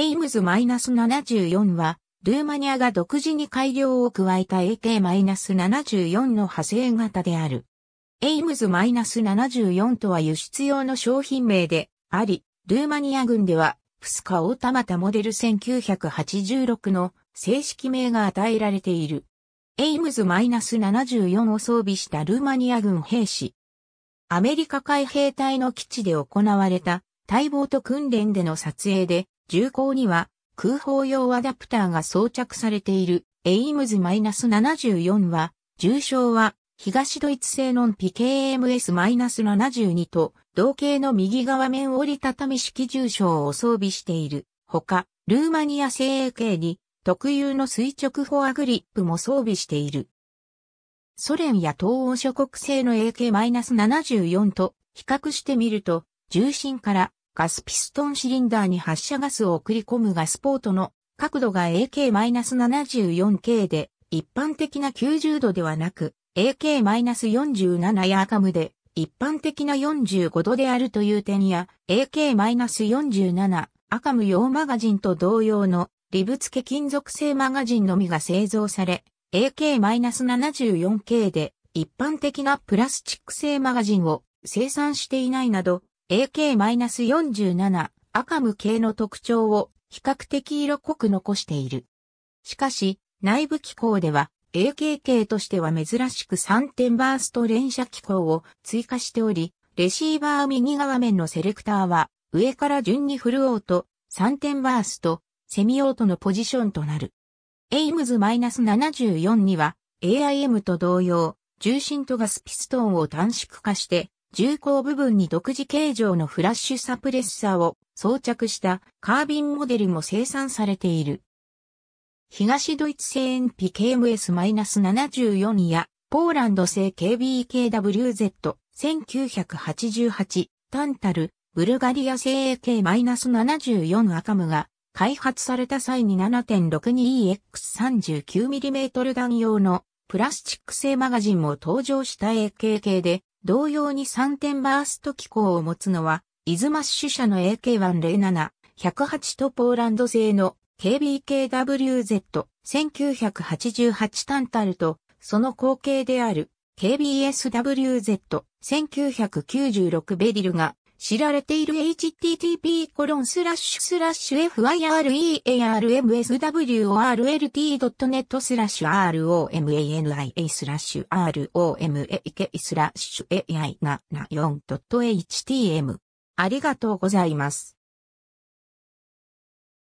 エイムズ -74 は、ルーマニアが独自に改良を加えた AK-74 の派生型である。エイムズ -74 とは輸出用の商品名であり、ルーマニア軍では、プスカオータマタモデル1986の正式名が与えられている。エイムズ -74 を装備したルーマニア軍兵士。アメリカ海兵隊の基地で行われた待望と訓練での撮影で銃口には空砲用アダプターが装着されているエイムズ -74 は、重傷は東ドイツ製の PKMS-72 と同型の右側面折りたたみ式重傷を装備している。ほか、ルーマニア製 AK に特有の垂直フォアグリップも装備している。ソ連や東欧諸国製の AK-74 と比較してみると、重心からガスピストンシリンダーに発射ガスを送り込むガスポートの角度が AK-74K で、一般的な90度ではなく、AK-47 やアカムで、一般的な45度であるという点や、AK-47 アカム用マガジンと同様の、リブ付け金属製マガジンのみが製造され、AK-74K で、一般的なプラスチック製マガジンを生産していないなど、AK-47 赤無形の特徴を比較的色濃く残している。しかし、内部機構では a k 系としては珍しく3点バースト連射機構を追加しており、レシーバー右側面のセレクターは上から順にフルオート、3点バースト、セミオートのポジションとなる。エイムズ -74 には AIM と同様、重心とガスピストンを短縮化して重工部分に独自形状のフラッシュサプレッサーを装着したカービンモデルも生産されている。東ドイツ製 NPKMS-74 やポーランド製 KBKWZ1988 タンタル、ブルガリア製 AK-74 アカムが開発された際に 7.62EX39mm 弾用のプラスチック製マガジンも登場した AK 系で同様に3点バースト機構を持つのは、イズマッシュ社の AK107、108とポーランド製の KBKWZ、1988タンタルと、その後継である KBSWZ、1996ベリルが知られている h t t p f i r e a r m s w o r l d n e t スラッシュ r o m a n i スラッシュ r o m a k スラッシュ ai74.htm ありがとうございます。